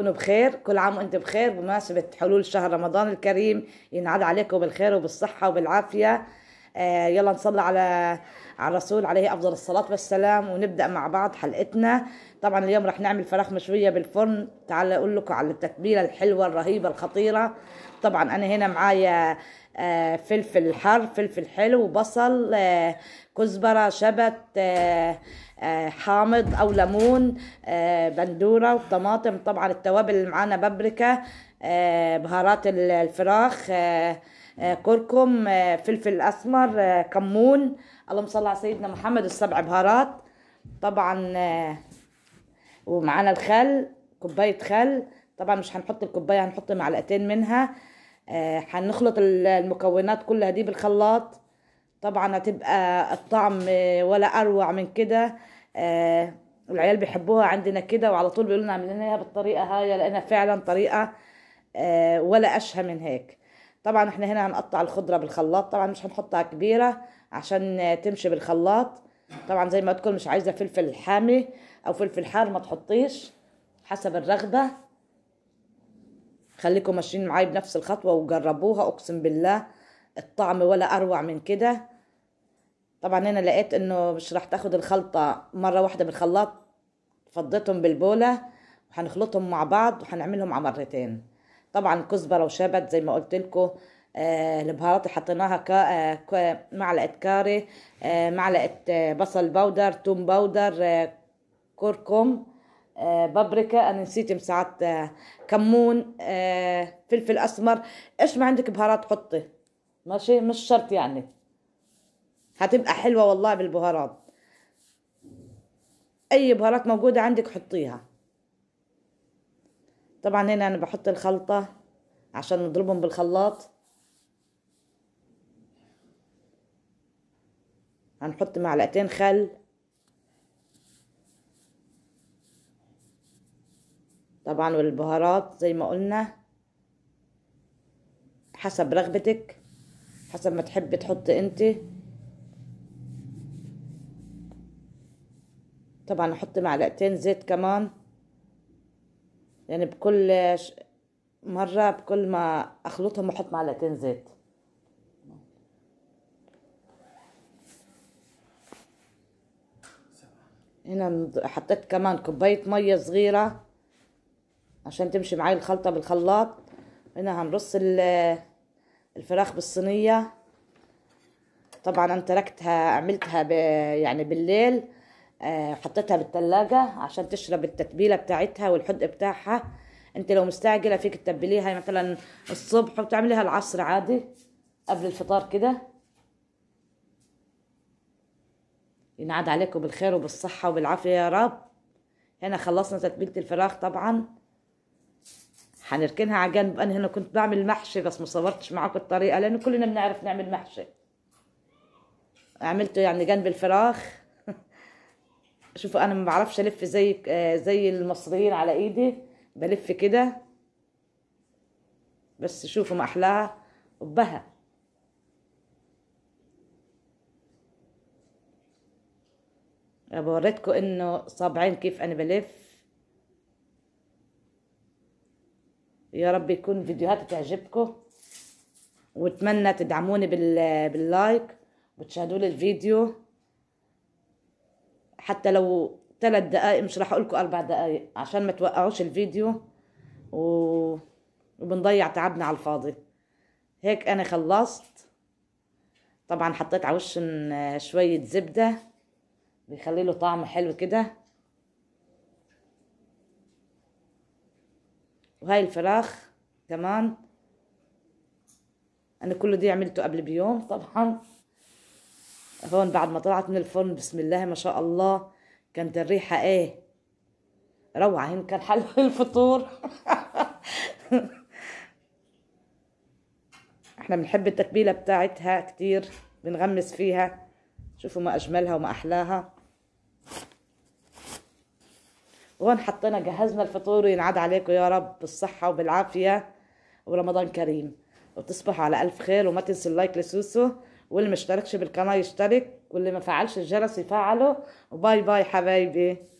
تكونوا بخير كل عام وانت بخير بمناسبة حلول شهر رمضان الكريم ينعاد عليكم بالخير وبالصحة وبالعافية آه، يلا نصلي على على الرسول عليه افضل الصلاه والسلام ونبدا مع بعض حلقتنا طبعا اليوم رح نعمل فراخ مشويه بالفرن تعال اقول لكم على التتبيله الحلوه الرهيبه الخطيره طبعا انا هنا معايا آه، فلفل حر فلفل حلو بصل آه، كزبره شبت حامض او ليمون بندوره وطماطم طبعا التوابل اللي معانا بابريكا بهارات الفراخ آه، كركم آه، فلفل اسمر آه، كمون اللهم صل على سيدنا محمد السبع بهارات طبعا ومعانا الخل كوبايه خل طبعا مش هنحط الكوبايه هنحط معلقتين منها هنخلط المكونات كلها دي بالخلاط طبعا هتبقى الطعم ولا اروع من كده العيال بيحبوها عندنا كده وعلى طول بيقولوا لنا عملناها بالطريقه هاي لانها فعلا طريقه ولا اشهى من هيك طبعا احنا هنا هنقطع الخضرة بالخلاط طبعا مش هنحطها كبيرة عشان تمشي بالخلاط طبعا زي ما تكون مش عايزة فلفل حامي او فلفل حار ما تحطيش حسب الرغبة خليكم ماشيين معايا بنفس الخطوة وجربوها اقسم بالله الطعم ولا اروع من كده طبعا هنا لقيت انه مش راح تاخد الخلطة مرة واحدة بالخلاط فضيتهم بالبولة وهنخلطهم مع بعض وهنعملهم على مرتين طبعا كزبره وشبت زي ما قلت لكم آه البهارات اللي حطيناها كا آه معلقه كاري آه معلقه آه، بصل باودر توم باودر آه، كركم آه، بابريكا انا نسيت مساعات كمون فلفل اسمر ايش ما عندك بهارات حطي ماشي مش شرط يعني هتبقى حلوه والله بالبهارات اي بهارات موجوده عندك حطيها طبعا هنا انا بحط الخلطة عشان نضربهم بالخلاط هنحط معلقتين خل طبعا والبهارات زي ما قلنا حسب رغبتك حسب ما تحب تحط انت طبعا احط معلقتين زيت كمان يعني بكل مرة بكل ما أخلطهم بحط معلقتين زيت هنا حطيت كمان كوباية مية صغيرة عشان تمشي معي الخلطة بالخلاط هنا هنرص الفراخ بالصينية طبعا انا تركتها عملتها يعني بالليل آه، حطيتها بالتلاجة عشان تشرب التتبيلة بتاعتها والحدق بتاعها انت لو مستعجلة فيك تتبليها يعني مثلا الصبح وتعمليها العصر عادي قبل الفطار كده ينعاد عليكم بالخير وبالصحة وبالعافية يا رب هنا خلصنا تتبيلة الفراخ طبعا هنركنها على جنب انا هنا كنت بعمل محشي بس مصورتش معاكم الطريقة لان كلنا بنعرف نعمل محشي عملته يعني جنب الفراخ شوفوا انا ما بعرفش الف زي آه، زي المصريين على ايدي بلف كده بس شوفوا ما احلاها وبها بوريتكم انه صابعين كيف انا بلف يا رب يكون فيديوهاتي تعجبكم واتمنى تدعموني باللايك وتشاهدوا لي الفيديو حتى لو ثلاث دقائق مش راح اقول لكم اربع دقائق عشان ما توقعوش الفيديو و... وبنضيع تعبنا على الفاضي هيك انا خلصت طبعا حطيت على وش شويه زبده بيخلي له طعم حلو كده وهاي الفراخ كمان انا كل دي عملته قبل بيوم طبعا هون بعد ما طلعت من الفرن بسم الله ما شاء الله كانت الريحة ايه روعة هنا كان حلو الفطور احنا بنحب التتبيلة بتاعتها كتير بنغمس فيها شوفوا ما اجملها وما احلاها وهون حطينا جهزنا الفطور ينعاد عليكم يا رب بالصحة وبالعافية ورمضان كريم وتصبحوا على ألف خير وما تنسوا اللايك لسوسو واللي ما اشتركش بالقناه يشترك واللي ما فعلش الجرس يفعله وباي باي حبايبي